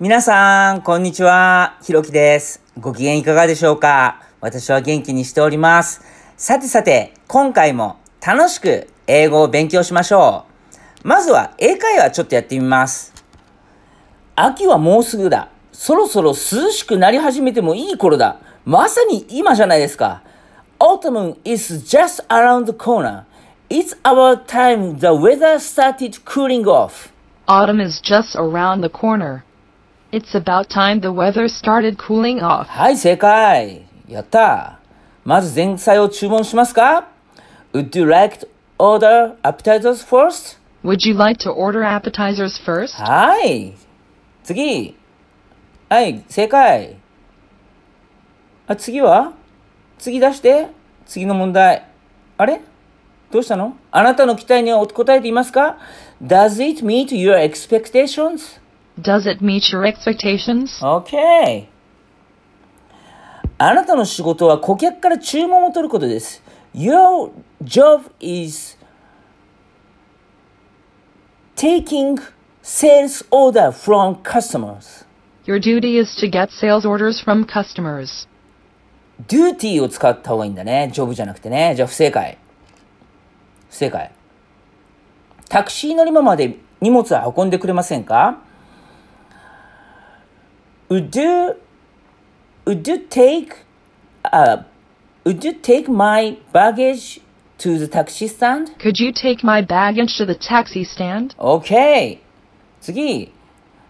皆さん、こんにちは。ひろきです。ご機嫌いかがでしょうか私は元気にしております。さてさて、今回も楽しく英語を勉強しましょう。まずは英会話ちょっとやってみます。秋はもうすぐだ。そろそろ涼しくなり始めてもいい頃だ。まさに今じゃないですか。Autumn is just around the corner. It's about time the weather started cooling off. Autumn is just around the corner. It's about time the weather started cooling off. はい、正解。やった。まず前菜を注文しますか ?Would you like to order appetizers first? Would you like to order appetizers first? はい。次。はい、正解。あ、次は次出して。次の問題。あれどうしたのあなたの期待には答えていますか ?Does it meet your expectations? Does it meet your expectations? Okay. あなたの仕事は顧客から注文を取ることです。Your job is taking sales order from customers. Your duty is to get sales orders from customers. duty を使った方がいいんだね。ジョブじゃなくてね。じゃあ不正解。不正解。タクシー乗り場まで荷物は運んでくれませんか would you would you take uh would you take my baggage to the taxi stand? Could you take my baggage to the taxi stand? Okay. 次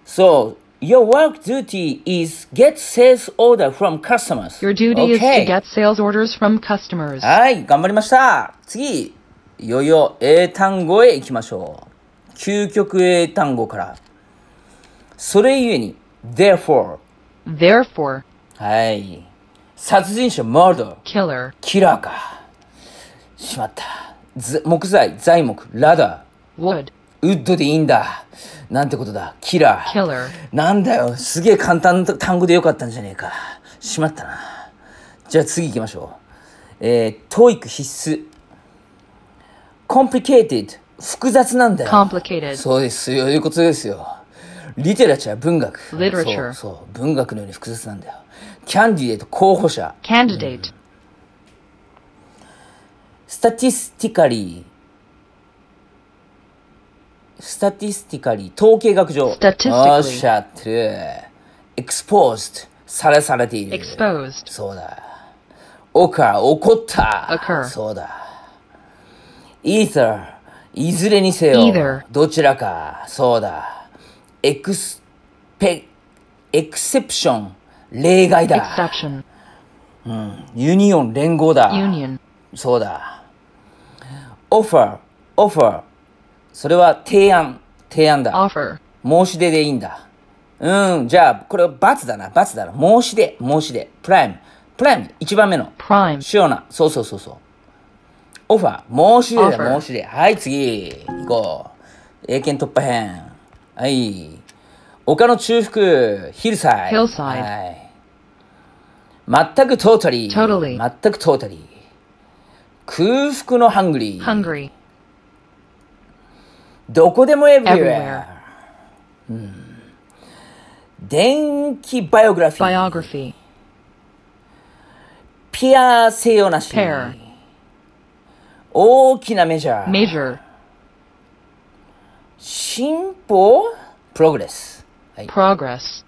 So your work duty is get sales order from customers. Your duty、okay. is to get sales orders from customers. はい、頑張りました。次、よよ英単語へ行きましょう。究極英単語から。それゆえに、therefore therefore はい殺人者 murder killer キラーかしまった木材材木ラダー wood ウッドでいいんだなんてことだキラー killer なんだよすげえ簡単な単語でよかったんじゃねえかしまったなじゃあ次行きましょうえー、トイック必須 complicated 複雑なんだよ complicated そうですよいうことですよリテラチャー、文学。そう、そう、文学のように複雑なんだよ。キャンディデート、候補者。キャンディデート。スタティスティカリー、スタティスティカリー、統計学上。ススタテティィカリおっしゃってる。エクスポーズ、d さらされている。exposed。そうだ。オカ、怒った。occur。そうだ。イーサー、いずれにせよ。イーサー。どちらか。そうだ。エクスペ、エクセプション、例外だ。うん、ユニオン、連合だ。そうだ。オファー、オファー。それは提案、提案だ。申し出でいいんだ。うん、じゃあ、これは罰だな、罰だな。申し出、申し出。プライム、プライム、一番目の。プライム。そうそうそうそう。オファー、申し出だ、申し出。はい、次、行こう。英検突破編。はい。丘の中腹、ヒルサイ。ヒルサイ。はい。全くトータリー。t o タ a 全くトータリー。空腹のハングリー。h u n g どこでもエブリウェア。うん。電気バイオグラフィー。ピアセヨナシ。ペア。大きなメジャー。メジャー。進歩プログレス。はい、プログレス。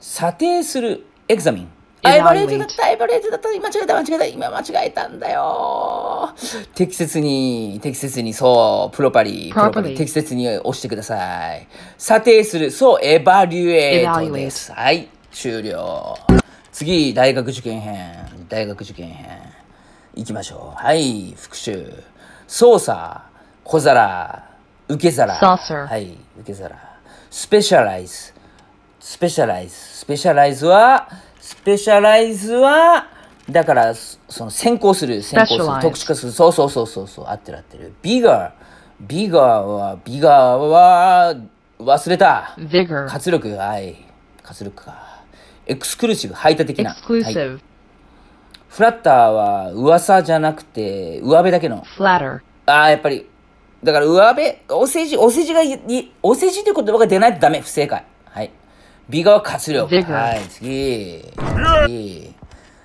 査定するエグザミンエバレージだったエバレージだった間違えた間違えた今間違えたんだよ適切に適切にそうプロパリプロパリ適切に押してください査定するそうエバリュエートですはい終了次大学受験編大学受験編いきましょうはい復習操作小皿受け皿。はい、受け皿。スペシャライズ。スペシャライズ。スペシャライズは、スペシャライズは、だから、その先行する、先行する、特殊化する。そうそうそうそうそう、合ってる合ってる。ビガー。ビガーは、ビガーは、忘れた。Vigor. 活力、はい。活力か。エクスクルーシブ、排他的な。エクスクルーシブ。はいフラッターは噂じゃなくて、上辺だけの。フラッター。ああ、やっぱりだから、上辺、お世辞、お世辞が、お世辞という言葉が出ないとダメ。不正解。はい。美顔活力。はい、次。次。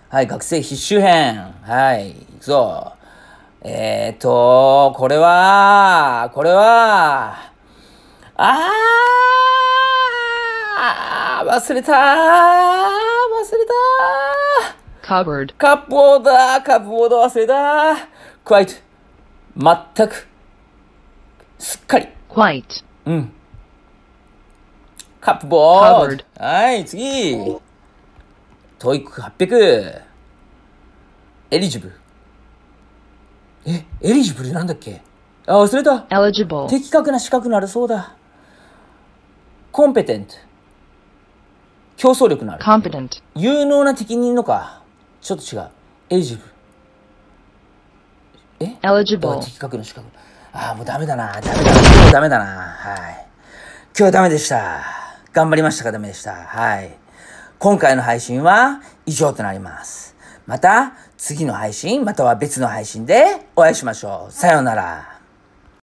はい、学生必修編。はい、いくぞ。えーと、これは、これは、あー忘れたー忘れたーカップボードカップボード忘れたー quite 全くすっかり。white, うん。カップボード。はい、次。トイック800。エリジブル。え、エリジブルなんだっけあ、忘れた。eligible, 的確な資格ならそうだ。コンペテント。競争力のある。competent, 有能な適任のか。ちょっと違う。エリジブル。eligible, 的確な資格。ああ、もうダメだな。ダメだな。今日ダメだな。はい。今日はダメでした。頑張りましたかダメでした。はい。今回の配信は以上となります。また次の配信、または別の配信でお会いしましょう。さようなら。